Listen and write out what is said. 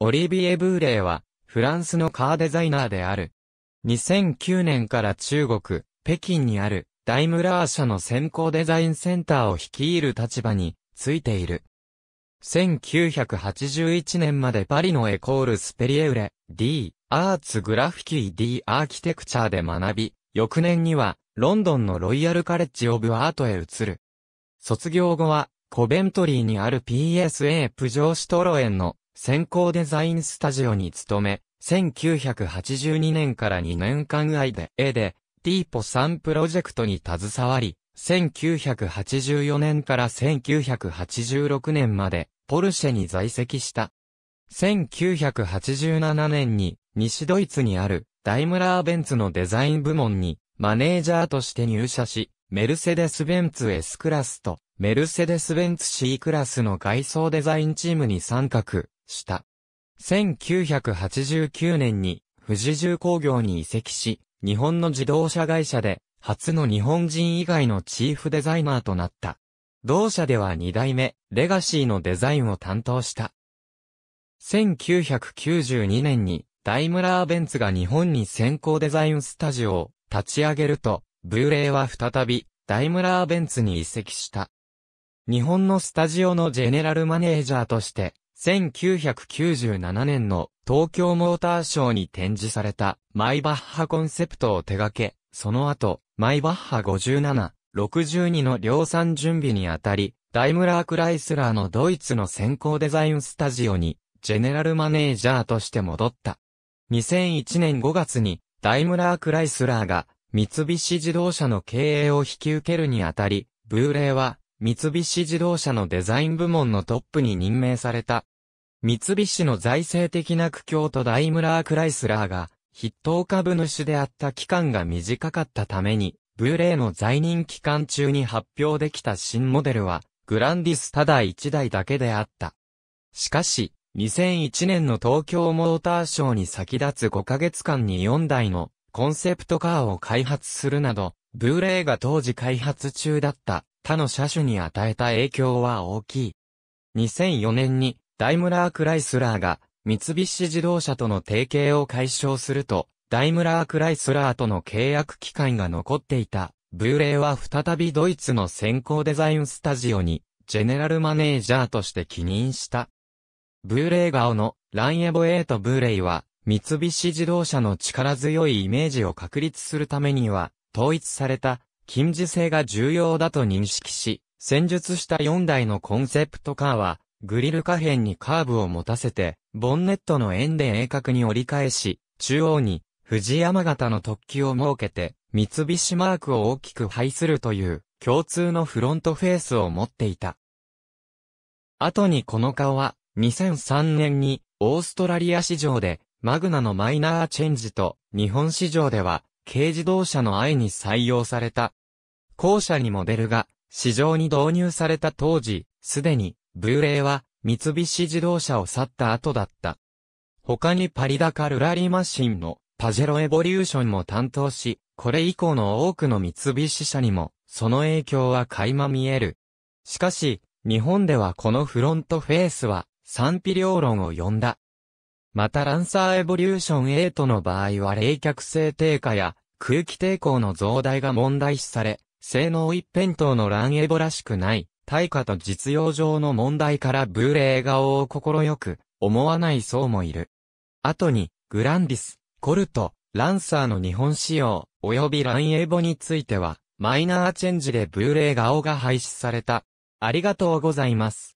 オリビエ・ブーレイは、フランスのカーデザイナーである。2009年から中国、北京にある、ダイムラー社の先行デザインセンターを率いる立場に、ついている。1981年までパリのエコールスペリエウレ、D、アーツグラフィキー D アーキテクチャーで学び、翌年には、ロンドンのロイヤルカレッジオブアートへ移る。卒業後は、コベントリーにある PSA プジョーシトロエンの先行デザインスタジオに勤め、1982年から2年間愛で、絵で、T ィーポ3プロジェクトに携わり、1984年から1986年まで、ポルシェに在籍した。1987年に、西ドイツにある、ダイムラーベンツのデザイン部門に、マネージャーとして入社し、メルセデス・ベンツ S クラスと、メルセデス・ベンツ C クラスの外装デザインチームに参画。した。1989年に富士重工業に移籍し、日本の自動車会社で初の日本人以外のチーフデザイナーとなった。同社では2代目、レガシーのデザインを担当した。1992年にダイムラーベンツが日本に先行デザインスタジオを立ち上げると、ブーレイは再びダイムラーベンツに移籍した。日本のスタジオのジェネラルマネージャーとして1997年の東京モーターショーに展示されたマイバッハコンセプトを手掛け、その後、マイバッハ57、62の量産準備にあたり、ダイムラー・クライスラーのドイツの先行デザインスタジオに、ジェネラルマネージャーとして戻った。2001年5月に、ダイムラー・クライスラーが、三菱自動車の経営を引き受けるにあたり、ブーレイは、三菱自動車のデザイン部門のトップに任命された。三菱の財政的な苦境とダイムラー・クライスラーが筆頭株主であった期間が短かったために、ブーレイの在任期間中に発表できた新モデルは、グランディスただ1台だけであった。しかし、2001年の東京モーターショーに先立つ5ヶ月間に4台のコンセプトカーを開発するなど、ブーレイが当時開発中だった他の車種に与えた影響は大きい。2004年にダイムラー・クライスラーが、三菱自動車との提携を解消すると、ダイムラー・クライスラーとの契約期間が残っていた、ブーレイは再びドイツの先行デザインスタジオに、ジェネラルマネージャーとして起任した。ブーレイ顔のランエボエート・ブーレイは、三菱自動車の力強いイメージを確立するためには、統一された、近似性が重要だと認識し、戦術した4台のコンセプトカーは、グリル下辺にカーブを持たせて、ボンネットの円で鋭角に折り返し、中央に、藤山型の突起を設けて、三菱マークを大きく配するという、共通のフロントフェースを持っていた。後にこの顔は、2003年に、オーストラリア市場で、マグナのマイナーチェンジと、日本市場では、軽自動車の愛に採用された。後者にモデルが、市場に導入された当時、すでに、ブーレイは三菱自動車を去った後だった。他にパリダカルラリーマシンのパジェロエボリューションも担当し、これ以降の多くの三菱車にも、その影響は垣間見える。しかし、日本ではこのフロントフェースは賛否両論を呼んだ。またランサーエボリューション8の場合は冷却性低下や空気抵抗の増大が問題視され、性能一辺倒のランエボらしくない対価と実用上の問題からブーレー顔を快く思わない層もいる。後に、グランディス、コルト、ランサーの日本仕様、及びランエボについては、マイナーチェンジでブーレー顔が廃止された。ありがとうございます。